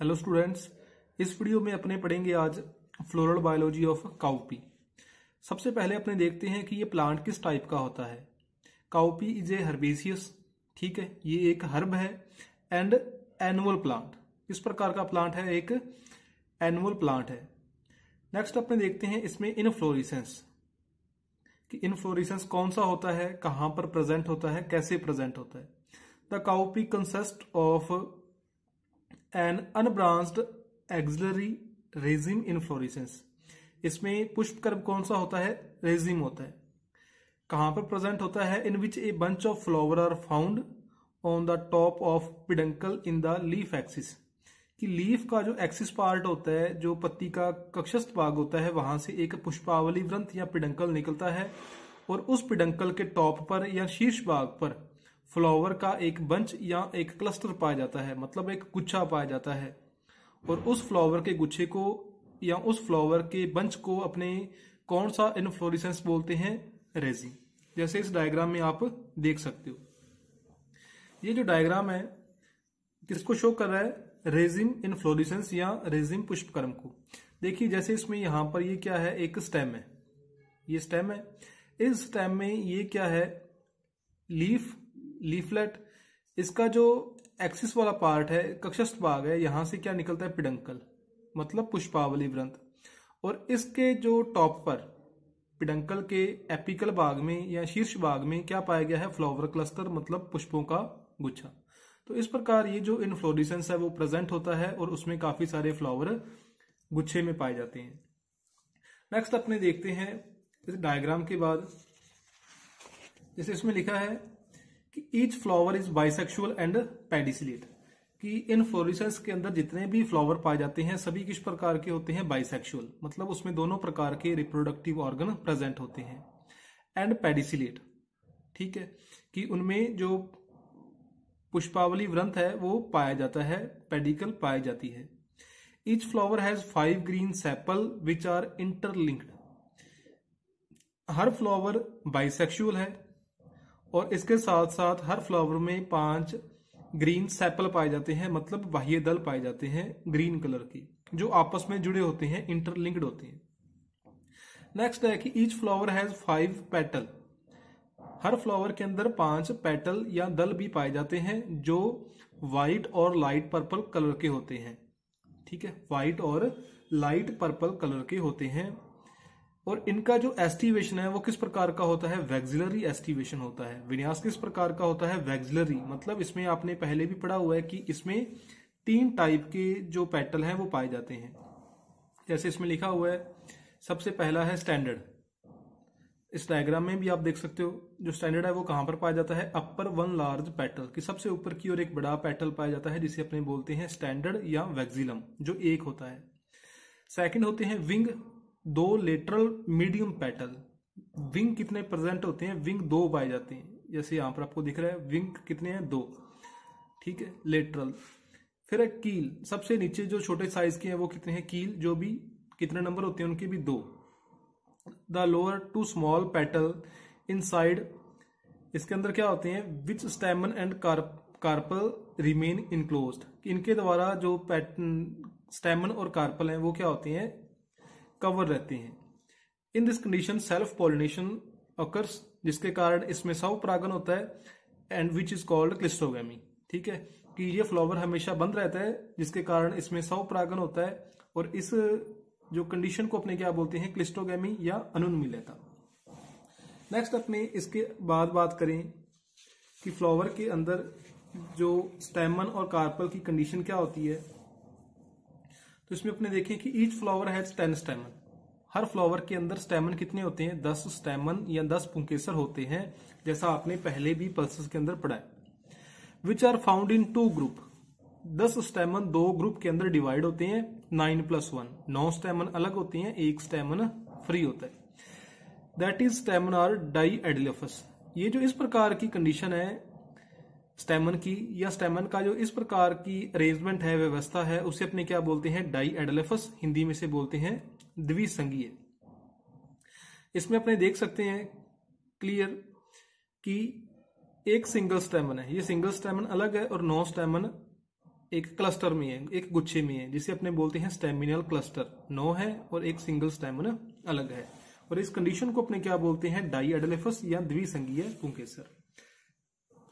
hello students इस video में अपने पढ़ेंगे आज फ्लोरल बायोलॉजी ऑफ काउपी सबसे पहले अपने देखते हैं कि ये प्लांट किस टाइप का होता है काउपी इज ए हर्बेसियस ठीक है ये एक हर्ब है एंड एनुअल प्लांट इस प्रकार का प्लांट है एक एनुअल प्लांट है नेक्स्ट अपने देखते हैं इसमें इनफ्लोरिसेंस कि इनफ्लोरिसेंस कौन सा होता है कहाँ पर प्रेजेंट होता है कैसे प्रेजेंट होता है the cowpea consists of an unbranched axillary raceme inflorescence इसमें पुष्प कर्म कौन सा होता है रेजिम होता है कहां पर प्रेजेंट होता है in which a bunch of flower are found on the top of peduncle in the leaf axis कि लीफ का जो एक्सिस पार्ट होता है जो पत्ती का कक्षस्थ भाग होता है वहां से एक पुष्पावली व्रंथ या पिडंकल निकलता है और उस पिडंकल के टॉप पर या शीर्ष भाग पर फ्लावर का एक बंच या एक क्लस्टर पाया जाता है मतलब एक गुच्छा पाया जाता है और उस फ्लावर के गुच्छे को या उस फ्लावर के बंच को अपने कौन सा इनफ्लोरिसेंस बोलते हैं रेजिंग जैसे इस डायग्राम में आप देख सकते हो ये जो डायग्राम है किसको शो कर रहा है रेजिम इनफ्लोरिसेंस या रेजिम पुष्पकर्म को देखिए जैसे इसमें यहां पर ये क्या है एक स्टेम है ये स्टेम है इस स्टेम में ये क्या है लीफ लीफलेट इसका जो एक्सिस वाला पार्ट है कक्षस्थ भाग है यहां से क्या निकलता है पिडंकल मतलब पुष्पावली व्रंथ और इसके जो टॉप पर पिडंकल के एपिकल भाग में या शीर्ष भाग में क्या पाया गया है फ्लावर क्लस्टर मतलब पुष्पों का गुच्छा तो इस प्रकार ये जो इनफ्लोरिसेंस है वो प्रेजेंट होता है और उसमें काफी सारे फ्लावर गुच्छे में पाए जाते हैं नेक्स्ट अपने देखते हैं इस डायग्राम के बाद जैसे इसमें लिखा है कि each flower is bisexual and pedicellate कि इन फ्लोरिसेंस के अंदर जितने भी फ्लावर पाए जाते हैं सभी किस प्रकार के होते हैं बाइसेक्सुअल मतलब उसमें दोनों प्रकार के रिप्रोडक्टिव ऑर्गन प्रेजेंट होते हैं एंड पेडिसिलेट ठीक है कि उनमें जो पुष्पावली व्रंथ है वो पाया जाता है पेडिकल पाई जाती है each flower has five green sepal which are interlinked हर फ्लावर बाइसेक्सुअल है और इसके साथ साथ हर फ्लावर में पांच ग्रीन सैपल पाए जाते हैं मतलब बाह्य दल पाए जाते हैं ग्रीन कलर की जो आपस में जुड़े होते हैं इंटरलिंक्ड होते हैं नेक्स्ट है कि each flower has five petal हर फ्लावर के अंदर पांच पेटल या दल भी पाए जाते हैं जो व्हाइट और लाइट पर्पल कलर के होते हैं ठीक है व्हाइट और लाइट पर्पल कलर के होते हैं और इनका जो एस्टिवेशन है वो किस प्रकार का होता है वैक्सिलरी एस्टिवेशन होता है विन्यास किस प्रकार का होता है वैक्सिलरी मतलब इसमें आपने पहले भी पढ़ा हुआ है कि इसमें तीन टाइप के जो पेटल हैं वो पाए जाते हैं जैसे इसमें लिखा हुआ है सबसे पहला है स्टैंडर्ड इस डायग्राम में भी आप देख सकते हो जो स्टैंडर्ड है वो कहां पर पाया जाता है अपर वन लार्ज पेटल की सबसे ऊपर की ओर एक बड़ा पेटल पाया जाता है जिसे अपने बोलते हैं स्टैंडर्ड या वैक्सिलम जो एक होता है सेकंड होते हैं विंग दो लेटरल मीडियम पेटल विंग कितने प्रेजेंट होते हैं विंग दो पाए जाते हैं जैसे यहाँ पर आपको दिख रहा है विंग कितने हैं दो ठीक है लेटरल फिर है कील सबसे नीचे जो छोटे साइज के हैं वो कितने हैं कील जो भी कितने नंबर होते हैं उनके भी दो the lower two small petal inside इसके अंदर क्या होते हैं which stamen and carpel remain enclose इनके द्वारा जो पैटर्न स्टेमन और कार्पल हैं वो क्या होते हैं कवर रहते हैं in this condition self pollination occurs जिसके कारण इसमें सौ परागन होता है and which is called cleistogamy ठीक है कि ये फ्लावर हमेशा बंद रहता है जिसके कारण इसमें सौ परागन होता है और इस जो कंडीशन को अपने क्या बोलते हैं क्लिस्टोगी या अनुन्मिलता नेक्स्ट अपने इसके बाद बात करें कि फ्लावर के अंदर जो स्टेमन और कार्पल की कंडीशन क्या होती है तो इसमें अपने देखें कि each flower has ten stamen हर फ्लावर के अंदर स्टेमन कितने होते हैं दस स्टेमन या दस पुंकेसर होते हैं जैसा आपने पहले भी पल्सेस के अंदर पढ़ा which are found in two group दस स्टेमन दो ग्रुप के अंदर डिवाइड होते हैं नाइन प्लस वन नौ स्टेमन अलग होते हैं एक स्टेमन फ्री होता है that is stamen are diadelphous ये जो इस प्रकार की कंडीशन है स्टेमन की या स्टेमन का जो इस प्रकार की अरेंजमेंट है व्यवस्था है उसे अपने क्या बोलते हैं डाई एडलेफस हिंदी में से बोलते हैं द्विसंगीय इसमें अपने देख सकते हैं क्लियर कि एक सिंगल स्टेमन है ये सिंगल स्टेमन अलग है और नौ स्टेमन एक क्लस्टर में है एक गुच्छे में है जिसे अपने बोलते हैं स्टेमिनल क्लस्टर नौ है और एक सिंगल स्टेमन अलग है और इस कंडीशन को अपने क्या बोलते हैं डाई एडलेफस या द्विसंगीय कुंकेसर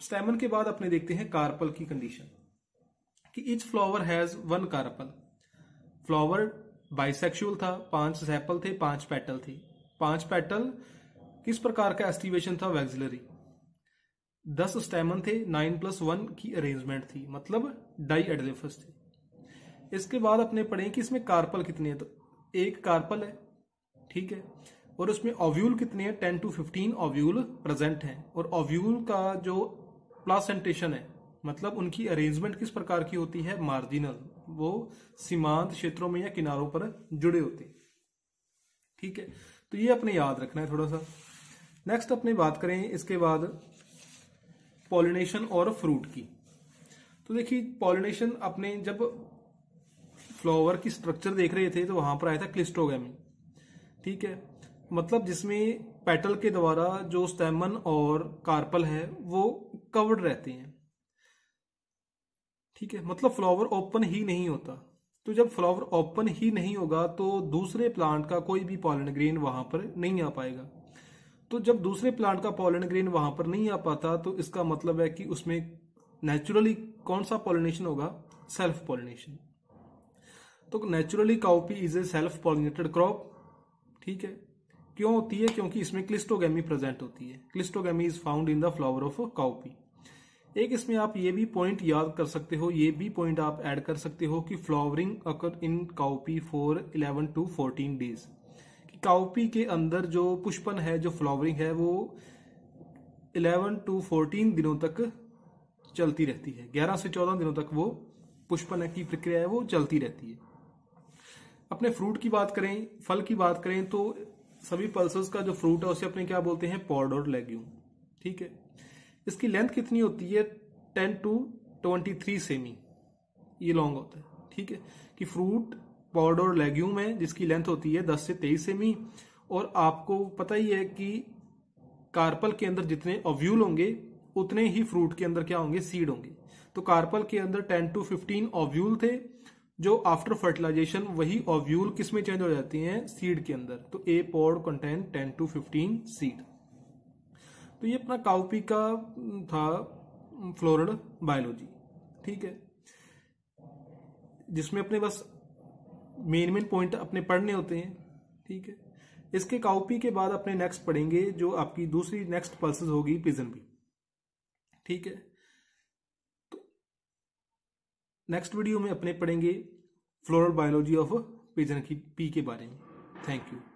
स्टेमन के बाद अपने देखते हैं कार्पल की कंडीशन कि each flower has one carpel flower bisexual था पांच सेपल थे पांच पेटल थी पांच पेटल किस प्रकार का एस्टिवेशन था वैक्सिलरी दस स्टेमन थे नाइन प्लस वन की अरेंजमेंट थी मतलब डाई एडलिफस थे इसके बाद अपने पढ़े कि इसमें कार्पल कितने हैं तो एक कार्पल है ठीक है और उसमें ओव्यूल कितने हैं ten to fifteen ovule present हैं और ओव्यूल का जो प्लासेंटेशन है मतलब उनकी अरेंजमेंट किस प्रकार की होती है मार्जिनल वो सीमांत क्षेत्रों में या किनारों पर जुड़े होते हैं ठीक है तो ये अपने याद रखना है थोड़ा सा नेक्स्ट अपने बात करें इसके बाद पॉलिनेशन और फ्रूट की तो देखिए पॉलिनेशन अपने जब फ्लावर की स्ट्रक्चर देख रहे थे तो वहां पर आया था क्लिस्टोगी ठीक है मतलब जिसमें पेटल के द्वारा जो स्टेमन और कार्पल है वो कवर्ड रहते हैं ठीक है मतलब फ्लावर ओपन ही नहीं होता तो जब फ्लावर ओपन ही नहीं होगा तो दूसरे प्लांट का कोई भी पॉलन ग्रेन वहां पर नहीं आ पाएगा तो जब दूसरे प्लांट का पॉलन ग्रेन वहां पर नहीं आ पाता तो इसका मतलब है कि उसमें नेचुरली कौन सा पॉलिनेशन होगा सेल्फ पॉलिनेशन तो naturally cowpea is a self pollinated crop ठीक है क्यों होती है क्योंकि इसमें क्लिस्टोगेमी प्रेजेंट होती है cleistogamy is found in the flower of cowpea एक इसमें आप ये भी पॉइंट याद कर सकते हो ये भी पॉइंट आप ऐड कर सकते हो कि flowering occur in cowpea for 11 to 14 days cowpea के अंदर जो पुष्पन है जो फ्लावरिंग है वो 11 टू 14 दिनों तक चलती रहती है 11 से 14 दिनों तक वो पुष्पन की प्रक्रिया है वो चलती रहती है अपने फ्रूट की बात करें फल की बात करें तो सभी पल्स का जो फ्रूट है उसे अपने क्या बोलते हैं पॉड और लेग्यूम ठीक है इसकी लेंथ कितनी होती है ten to twenty three cm ये लॉन्ग होता है ठीक है कि फ्रूट पॉड और लेग्यूम है जिसकी लेंथ होती है दस से तेईस सेमी और आपको पता ही है कि कार्पल के अंदर जितने ओव्यूल होंगे उतने ही फ्रूट के अंदर क्या होंगे सीड होंगे तो कार्पल के अंदर टेन टू फिफ्टीन ऑव्यूल थे जो आफ्टर फर्टिलाइजेशन वही ऑव्यूल किस में चेंज हो जाती हैं सीड के अंदर तो a pod contain ten to fifteen seed तो ये अपना काउपी का था फ्लोरल बायोलॉजी ठीक है जिसमें अपने बस मेन मेन पॉइंट अपने पढ़ने होते हैं ठीक है इसके काउपी के बाद अपने नेक्स्ट पढ़ेंगे जो आपकी दूसरी नेक्स्ट पल्सेस होगी पिजन भी ठीक है नेक्स्ट वीडियो में अपने पढ़ेंगे फ्लोरल बायोलॉजी ऑफ पिजन की पी के बारे में थैंक यू